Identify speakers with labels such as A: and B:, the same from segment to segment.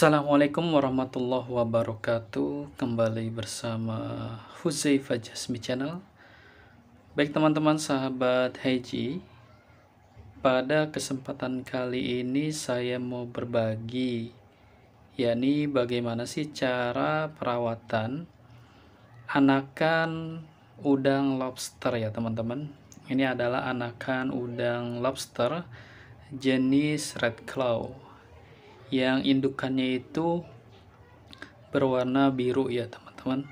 A: Assalamualaikum warahmatullahi wabarakatuh Kembali bersama Fuzi Fajasmi Channel Baik teman-teman sahabat Heiji Pada kesempatan kali ini saya mau berbagi yakni bagaimana sih cara perawatan anakan udang lobster ya teman-teman Ini adalah anakan udang lobster jenis red claw yang indukannya itu berwarna biru ya teman-teman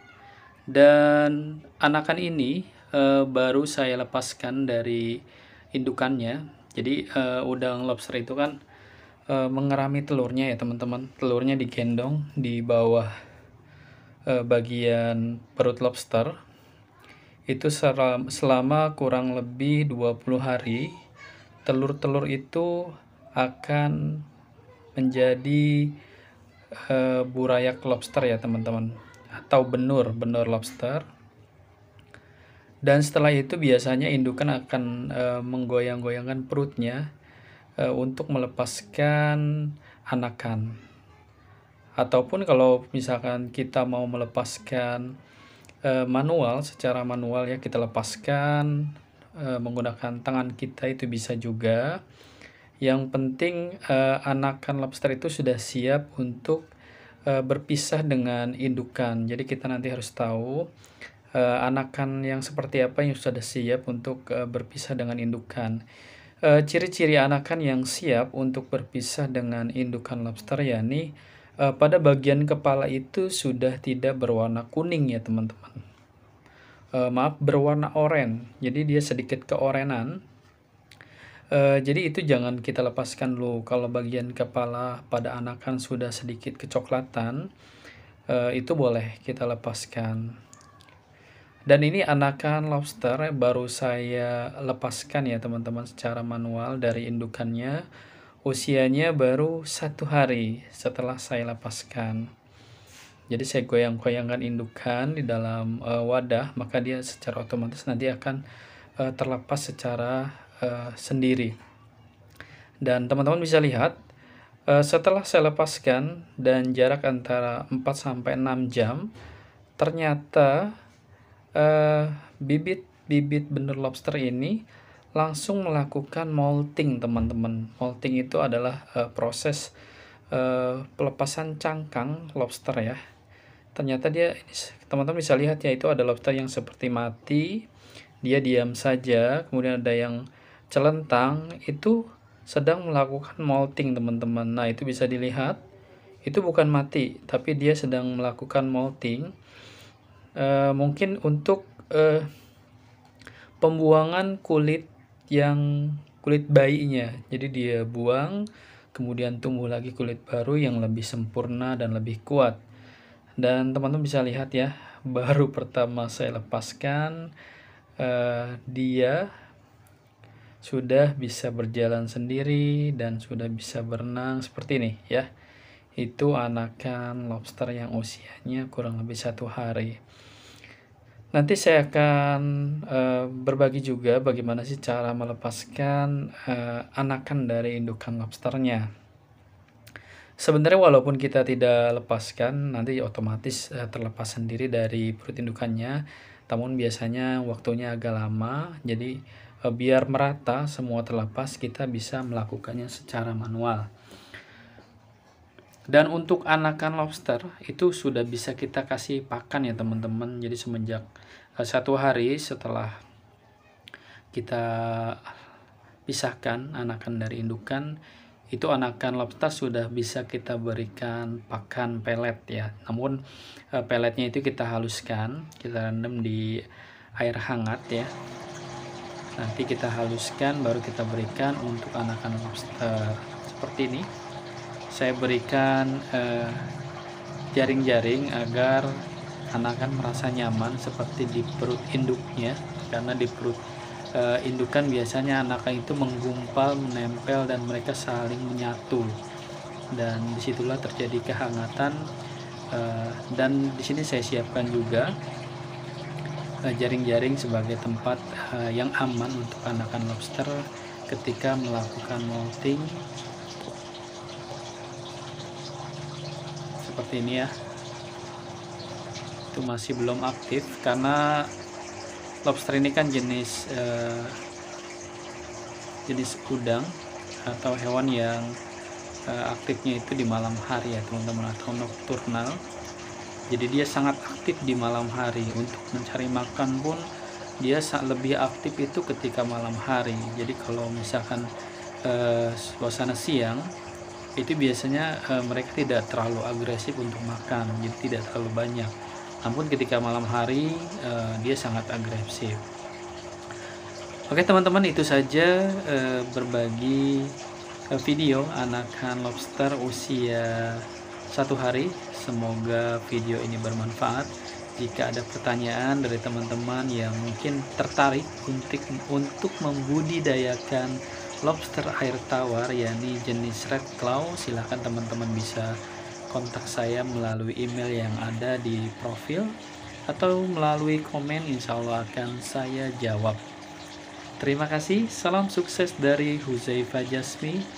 A: dan anakan ini e, baru saya lepaskan dari indukannya jadi e, udang lobster itu kan e, mengerami telurnya ya teman-teman telurnya digendong di bawah e, bagian perut lobster itu selama kurang lebih 20 hari telur-telur itu akan menjadi uh, eh, burayak lobster ya teman-teman atau benur benur lobster dan setelah itu biasanya indukan akan e, menggoyang-goyangkan perutnya e, untuk melepaskan anakan ataupun kalau misalkan kita mau melepaskan manual secara manual ya kita lepaskan menggunakan tangan kita itu bisa juga yang penting uh, anakan lobster itu sudah siap untuk uh, berpisah dengan indukan. Jadi kita nanti harus tahu uh, anakan yang seperti apa yang sudah siap untuk uh, berpisah dengan indukan. Ciri-ciri uh, anakan yang siap untuk berpisah dengan indukan lobster yakni uh, pada bagian kepala itu sudah tidak berwarna kuning ya teman-teman. Uh, maaf berwarna oranye. Jadi dia sedikit keorenan Eh, jadi itu jangan kita lepaskan dulu. Kalau bagian kepala pada anakan sudah sedikit kecoklatan, uh, itu boleh kita lepaskan. Dan ini anakan lobster ya, baru saya lepaskan ya teman-teman secara manual dari indukannya. Usianya baru satu hari setelah saya lepaskan. Jadi saya goyang-goyangkan indukan di dalam uh, wadah, maka dia secara otomatis nanti akan uh, terlepas secara Eh, sendiri. Dan teman-teman bisa lihat, uh, setelah saya lepaskan dan jarak antara 4 sampai 6 jam, ternyata eh, bibit-bibit uh, bener lobster ini langsung melakukan molting, teman-teman. Molting itu adalah uh, proses uh, pelepasan cangkang lobster ya. Ternyata dia teman-teman bisa lihat ya itu ada lobster yang seperti mati, dia diam saja, kemudian ada yang celentang itu sedang melakukan molting teman-teman. Nah itu bisa dilihat itu bukan mati tapi dia sedang melakukan molting e, eh, mungkin untuk e, pembuangan kulit yang kulit bayinya. Jadi dia buang kemudian tumbuh lagi kulit baru yang lebih sempurna dan lebih kuat. Dan teman-teman bisa lihat ya, baru pertama saya lepaskan uh, dia sudah bisa berjalan sendiri dan sudah bisa berenang seperti ini ya. Itu anakan lobster yang usianya kurang lebih satu hari. Nanti saya akan uh, berbagi juga bagaimana sih cara melepaskan uh, anakan dari indukan lobsternya. Sebenarnya walaupun kita tidak lepaskan, nanti otomatis uh, terlepas sendiri dari perut indukannya. Namun biasanya waktunya agak lama, jadi Eh, biar merata semua terlepas kita bisa melakukannya secara manual dan untuk anakan lobster itu sudah bisa kita kasih pakan ya teman-teman jadi semenjak eh, satu hari setelah kita pisahkan anakan dari indukan itu anakan lobster sudah bisa kita berikan pakan pelet ya namun eh, peletnya itu kita haluskan kita rendam di air hangat ya nanti kita haluskan baru kita berikan untuk anakan lobster seperti ini saya berikan eh, jaring-jaring eh, agar anakan merasa nyaman seperti di perut induknya karena di perut eh, indukan biasanya anakan itu menggumpal menempel dan mereka saling menyatu dan disitulah terjadi kehangatan eh, dan di sini saya siapkan juga Eh, jaring-jaring sebagai tempat eh, yang aman untuk anakan lobster ketika melakukan molting seperti ini ya itu masih belum aktif karena lobster ini kan jenis uh, jenis udang atau hewan yang uh, aktifnya itu di malam hari ya teman-teman atau nocturnal jadi dia sangat aktif di malam hari untuk mencari makan pun dia lebih aktif itu ketika malam hari jadi kalau misalkan e, suasana siang itu biasanya e, mereka tidak terlalu agresif untuk makan jadi tidak terlalu banyak namun ketika malam hari e, dia sangat agresif oke teman-teman itu saja e, berbagi video anakan lobster usia satu hari. Semoga video ini bermanfaat. Jika ada pertanyaan dari teman-teman yang mungkin tertarik untuk, untuk membudidayakan lobster air tawar, yakni jenis red claw, silahkan teman-teman bisa kontak saya melalui email yang ada di profil atau melalui komen insya Allah akan saya jawab. Terima kasih, salam sukses dari Huzaifa Jasmi.